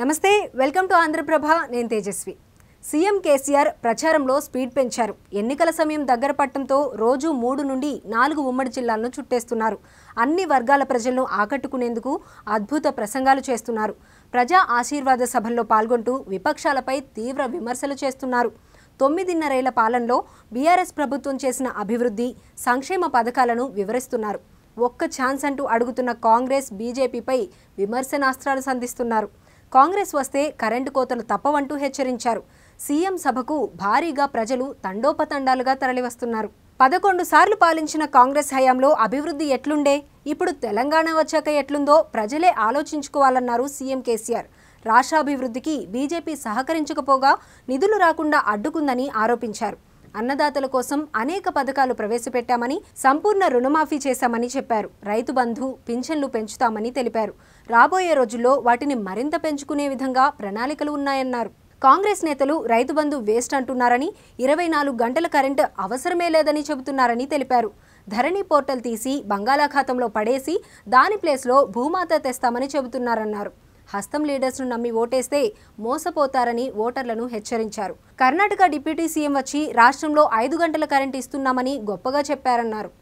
నమస్తే welcome to Andhraprabha నేను Tejaswi CM KCR ప్రచారంలో స్పీడ్ పెంచారు ఎన్నికల సమయం దగ్గర పట్టడంతో రోజు మూడు నుండి నాలుగు ఉమ్మడి జిల్లాలను చుట్టేస్తున్నారు అన్ని వర్గాల ప్రజలను ఆకట్టుకునేందుకు అద్భుత ప్రసంగాలు చేస్తున్నారు ప్రజా ఆశీర్వాద సభల్లో పాల్గొంటూ విపక్షాలపై తీవ్ర విమర్శలు చేస్తున్నారు తొమ్మిదిన్నరేళ్ల పాలనలో బీఆర్ఎస్ ప్రభుత్వం చేసిన అభివృద్ధి సంక్షేమ పథకాలను వివరిస్తున్నారు ఒక్క ఛాన్స్ అంటూ అడుగుతున్న కాంగ్రెస్ బీజేపీపై విమర్శనాస్త్రాలు సంధిస్తున్నారు కాంగ్రెస్ వస్తే కరెంటు కోతలు తప్పవంటూ హెచ్చరించారు సీఎం సభకు భారీగా ప్రజలు తండోపతండాలుగా తరలివస్తున్నారు పదకొండు సార్లు పాలించిన కాంగ్రెస్ హయాంలో అభివృద్ధి ఎట్లుండే ఇప్పుడు తెలంగాణ వచ్చాక ఎట్లుందో ప్రజలే ఆలోచించుకోవాలన్నారు సీఎం కేసీఆర్ రాష్ట్రాభివృద్ధికి బీజేపీ సహకరించకపోగా నిధులు రాకుండా అడ్డుకుందని ఆరోపించారు అన్నదాతల కోసం అనేక పథకాలు ప్రవేశపెట్టామని సంపూర్ణ రుణమాఫీ చేశామని చెప్పారు రైతు బంధు పింఛన్లు పెంచుతామని తెలిపారు రాబోయే రోజుల్లో వాటిని మరింత పెంచుకునే విధంగా ప్రణాళికలు ఉన్నాయన్నారు కాంగ్రెస్ నేతలు రైతు బంధు వేస్ట్ అంటున్నారని ఇరవై నాలుగు గంటల కరెంటు అవసరమే లేదని చెబుతున్నారని తెలిపారు ధరణి పోర్టల్ తీసి బంగాళాఖాతంలో పడేసి దాని ప్లేస్లో భూమాత తెస్తామని చెబుతున్నారన్నారు హస్తం లీడర్స్ను నమ్మి ఓటేస్తే మోసపోతారని ఓటర్లను హెచ్చరించారు కర్ణాటక డిప్యూటీ సీఎం వచ్చి రాష్ట్రంలో ఐదు గంటల కరెంట్ ఇస్తున్నామని గొప్పగా చెప్పారన్నారు